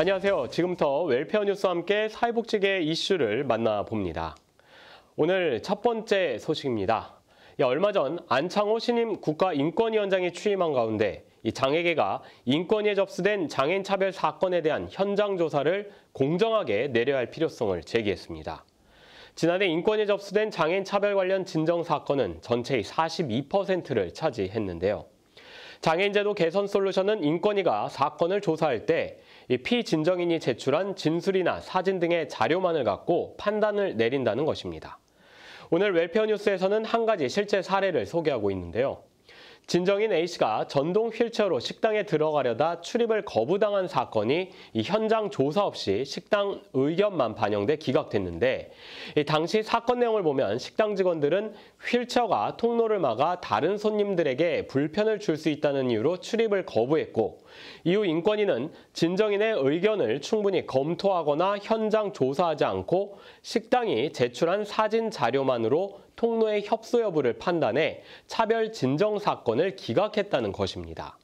안녕하세요. 지금부터 웰페어 뉴스와 함께 사회복지계 이슈를 만나봅니다. 오늘 첫 번째 소식입니다. 얼마 전 안창호 신임 국가인권위원장이 취임한 가운데 장애계가 인권위에 접수된 장애인 차별 사건에 대한 현장 조사를 공정하게 내려야 할 필요성을 제기했습니다. 지난해 인권위에 접수된 장애인 차별 관련 진정 사건은 전체의 42%를 차지했는데요. 장애인제도 개선 솔루션은 인권위가 사건을 조사할 때 피진정인이 제출한 진술이나 사진 등의 자료만을 갖고 판단을 내린다는 것입니다. 오늘 웰페어 뉴스에서는 한 가지 실제 사례를 소개하고 있는데요. 진정인 A씨가 전동 휠체어로 식당에 들어가려다 출입을 거부당한 사건이 이 현장 조사 없이 식당 의견만 반영돼 기각됐는데 이 당시 사건 내용을 보면 식당 직원들은 휠체어가 통로를 막아 다른 손님들에게 불편을 줄 수 있다는 이유로 출입을 거부했고 이후 인권위는 진정인의 의견을 충분히 검토하거나 현장 조사하지 않고 식당이 제출한 사진 자료만으로 통로의 협소 여부를 판단해 차별 진정 사건을 기각했다는 것입니다.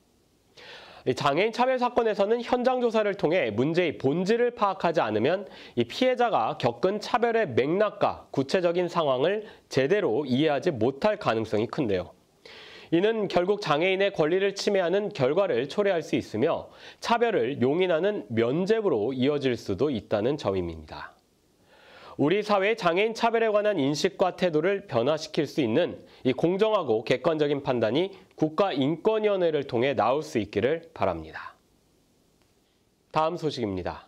장애인 차별 사건에서는 현장 조사를 통해 문제의 본질을 파악하지 않으면 이 피해자가 겪은 차별의 맥락과 구체적인 상황을 제대로 이해하지 못할 가능성이 큰데요. 이는 결국 장애인의 권리를 침해하는 결과를 초래할 수 있으며 차별을 용인하는 면제부로 이어질 수도 있다는 점입니다. 우리 사회의 장애인 차별에 관한 인식과 태도를 변화시킬 수 있는 이 공정하고 객관적인 판단이 국가인권위원회를 통해 나올 수 있기를 바랍니다. 다음 소식입니다.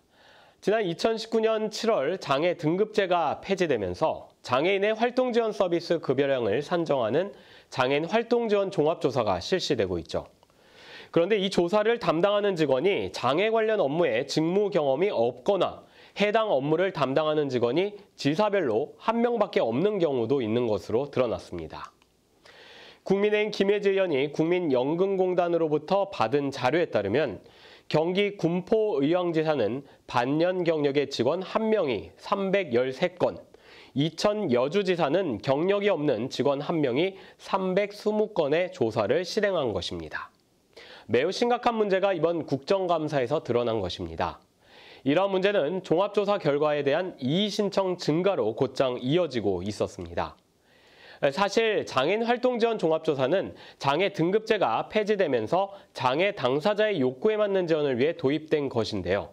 지난 2019년 7월 장애 등급제가 폐지되면서 장애인의 활동 지원 서비스 급여량을 산정하는 장애인 활동 지원 종합조사가 실시되고 있죠. 그런데 이 조사를 담당하는 직원이 장애 관련 업무에 직무 경험이 없거나 해당 업무를 담당하는 직원이 지사별로 한 명밖에 없는 경우도 있는 것으로 드러났습니다. 국민의힘 김혜재 의원이 국민연금공단으로부터 받은 자료에 따르면 경기 군포의왕지사는 반년 경력의 직원 1명이 313건, 이천 여주지사는 경력이 없는 직원 1명이 320건의 조사를 실행한 것입니다. 매우 심각한 문제가 이번 국정감사에서 드러난 것입니다. 이런 문제는 종합조사 결과에 대한 이의신청 증가로 곧장 이어지고 있었습니다. 사실 장애인 활동 지원 종합조사는 장애 등급제가 폐지되면서 장애 당사자의 욕구에 맞는 지원을 위해 도입된 것인데요.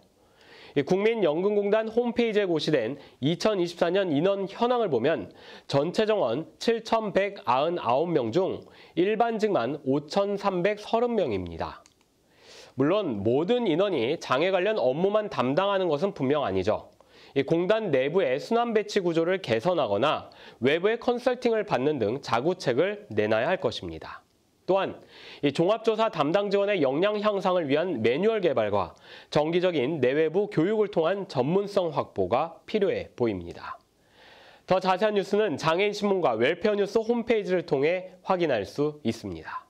국민연금공단 홈페이지에 고시된 2024년 인원 현황을 보면 전체 정원 7,199명 중 일반직만 5,330명입니다. 물론 모든 인원이 장애 관련 업무만 담당하는 것은 분명 아니죠. 공단 내부의 순환 배치 구조를 개선하거나 외부의 컨설팅을 받는 등 자구책을 내놔야 할 것입니다. 또한 종합조사 담당 지원의 역량 향상을 위한 매뉴얼 개발과 정기적인 내외부 교육을 통한 전문성 확보가 필요해 보입니다. 더 자세한 뉴스는 장애인신문과 웰페어뉴스 홈페이지를 통해 확인할 수 있습니다.